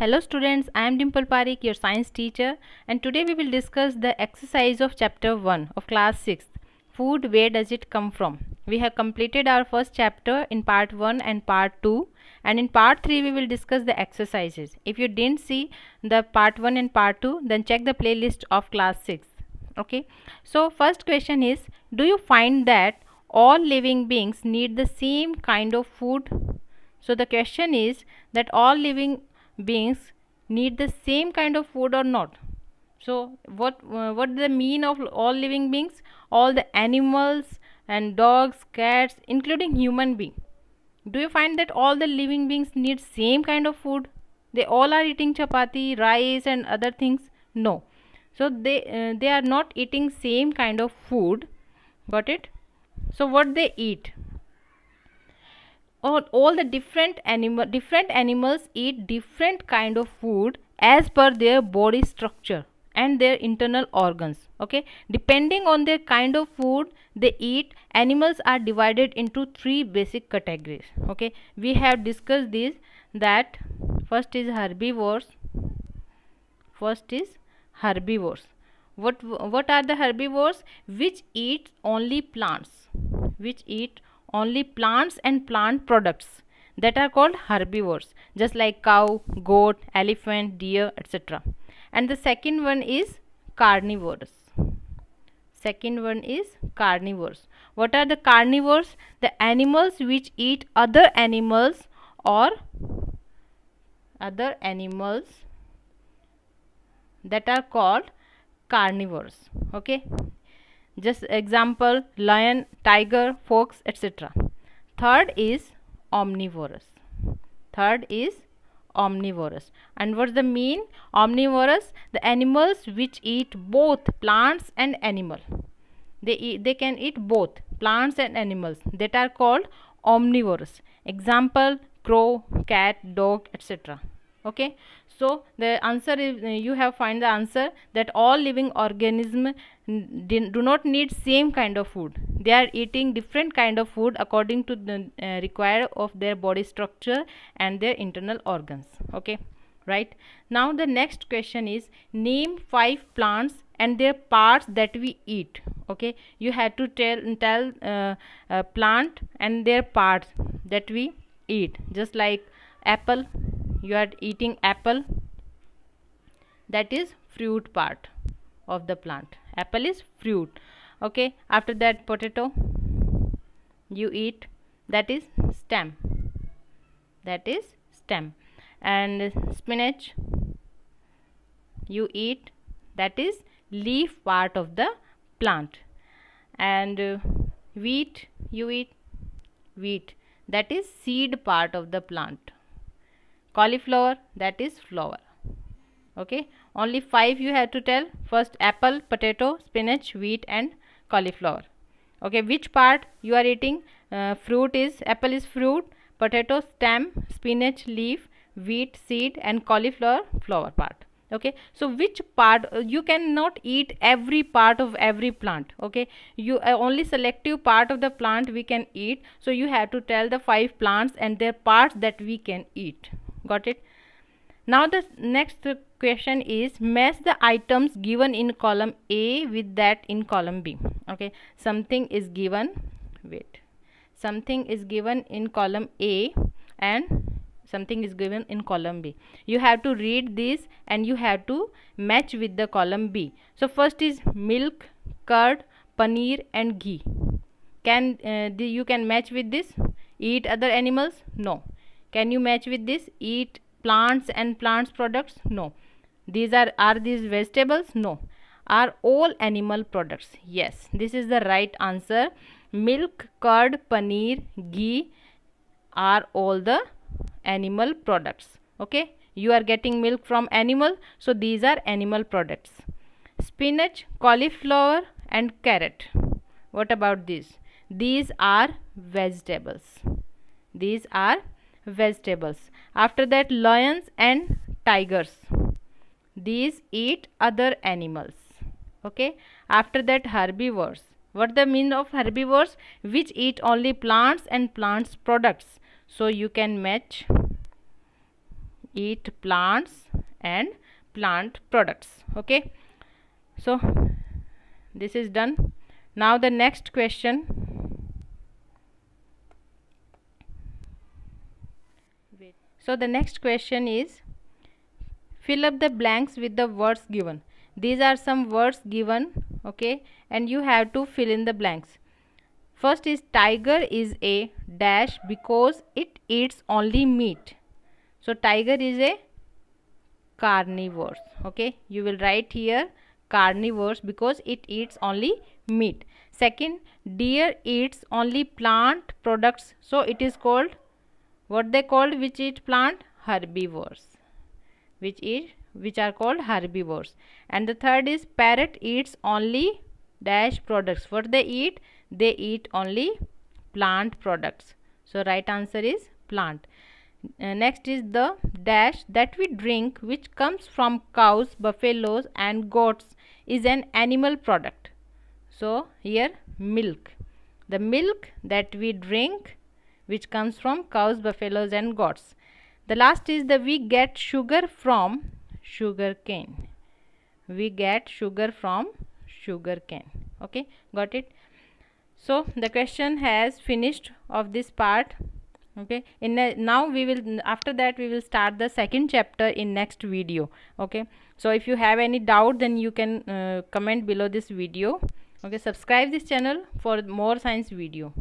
Hello students, I am Dimple Parikh, your science teacher and today we will discuss the exercise of chapter 1 of class 6. Food, where does it come from? We have completed our first chapter in part 1 and part 2 and in part 3 we will discuss the exercises. If you didn't see the part 1 and part 2 then check the playlist of class 6. Okay. So first question is, do you find that all living beings need the same kind of food? So the question is that all living beings need the same kind of food or not so what uh, what the mean of all living beings all the animals and dogs cats including human being do you find that all the living beings need same kind of food they all are eating chapati rice and other things no so they uh, they are not eating same kind of food got it so what they eat all, all the different animal different animals eat different kind of food as per their body structure and their internal organs okay depending on their kind of food they eat animals are divided into three basic categories okay we have discussed this that first is herbivores first is herbivores what what are the herbivores which eat only plants which eat only plants and plant products that are called herbivores just like cow, goat, elephant, deer etc. And the second one is carnivores. Second one is carnivores. What are the carnivores? The animals which eat other animals or other animals that are called carnivores okay just example lion tiger fox etc third is omnivorous third is omnivorous and what's the mean omnivorous the animals which eat both plants and animal they eat, they can eat both plants and animals that are called omnivorous example crow cat dog etc okay so the answer is uh, you have find the answer that all living organism do not need same kind of food. They are eating different kind of food according to the uh, require of their body structure and their internal organs. Okay, right. Now the next question is name five plants and their parts that we eat. Okay, you had to tell tell uh, uh, plant and their parts that we eat. Just like apple you are eating apple that is fruit part of the plant apple is fruit okay after that potato you eat that is stem that is stem and spinach you eat that is leaf part of the plant and uh, wheat you eat wheat that is seed part of the plant cauliflower that is flower okay only five you have to tell first apple potato spinach wheat and cauliflower okay which part you are eating uh, fruit is apple is fruit potato stem spinach leaf wheat seed and cauliflower flower part okay so which part uh, you cannot eat every part of every plant okay you uh, only selective part of the plant we can eat so you have to tell the five plants and their parts that we can eat got it now the next question is match the items given in column a with that in column b okay something is given wait something is given in column a and something is given in column b you have to read this and you have to match with the column b so first is milk curd paneer and ghee can uh, the, you can match with this eat other animals no can you match with this? Eat plants and plants products? No. These are, are these vegetables? No. Are all animal products? Yes. This is the right answer. Milk, curd, paneer, ghee are all the animal products. Okay. You are getting milk from animal. So, these are animal products. Spinach, cauliflower and carrot. What about these? These are vegetables. These are vegetables. After that lions and tigers. These eat other animals. Okay. After that herbivores. What the mean of herbivores? Which eat only plants and plants products. So you can match eat plants and plant products. Okay. So this is done. Now the next question So the next question is fill up the blanks with the words given. These are some words given okay and you have to fill in the blanks. First is tiger is a dash because it eats only meat. So tiger is a carnivore okay you will write here carnivores because it eats only meat second deer eats only plant products so it is called what they called which eat plant herbivores which eat which are called herbivores and the third is parrot eats only dash products what they eat they eat only plant products so right answer is plant uh, next is the dash that we drink which comes from cows buffaloes and goats is an animal product so here milk the milk that we drink which comes from cows, buffaloes and goats. The last is the we get sugar from sugar cane. We get sugar from sugar cane. Okay, got it? So the question has finished of this part. Okay, in a, now we will after that we will start the second chapter in next video. Okay, so if you have any doubt then you can uh, comment below this video. Okay, subscribe this channel for more science video.